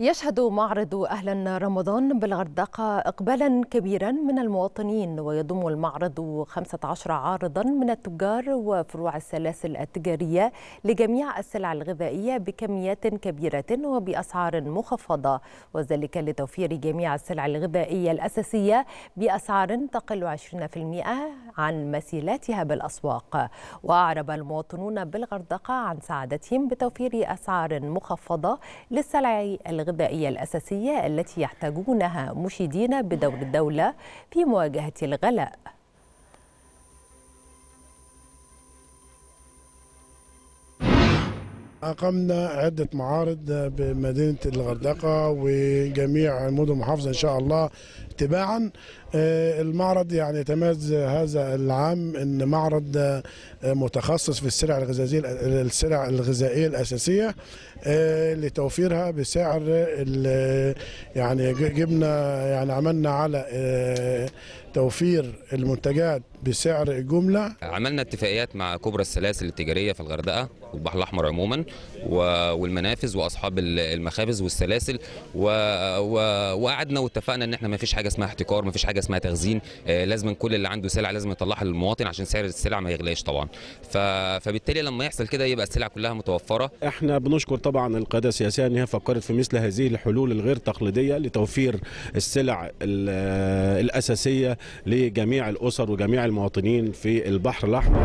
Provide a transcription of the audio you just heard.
يشهد معرض أهلا رمضان بالغردقة إقبالا كبيرا من المواطنين ويضم المعرض 15 عارضا من التجار وفروع السلاسل التجارية لجميع السلع الغذائية بكميات كبيرة وبأسعار مخفضة وذلك لتوفير جميع السلع الغذائية الأساسية بأسعار تقل 20% عن مثيلاتها بالأسواق وأعرب المواطنون بالغردقة عن سعادتهم بتوفير أسعار مخفضة للسلع الغذائية الأساسية التي يحتاجونها مشيدين بدور الدولة في مواجهة الغلاء أقمنا عدة معارض بمدينة الغردقة وجميع مدن المحافظة إن شاء الله اتباعا آه، المعرض يعني تميز هذا العام ان معرض آه، متخصص في السلع الغذائيه السلع الغذائيه الاساسيه آه، لتوفيرها بسعر يعني جبنا يعني عملنا على توفير المنتجات بسعر الجملة عملنا اتفاقيات مع كبرى السلاسل التجارية في الغردقة والبحر الأحمر عموما والمنافذ وأصحاب المخابز والسلاسل وقعدنا واتفقنا إن إحنا ما فيش حاجة حاجه اسمها احتكار ما فيش حاجه اسمها تخزين آه، لازم كل اللي عنده سلع لازم يطلعها للمواطن عشان سعر السلع ما يغلاش طبعا فبالتالي لما يحصل كده يبقى السلع كلها متوفره احنا بنشكر طبعا القياده السياسيه ان هي فكرت في مثل هذه الحلول الغير تقليديه لتوفير السلع الاساسيه لجميع الاسر وجميع المواطنين في البحر الاحمر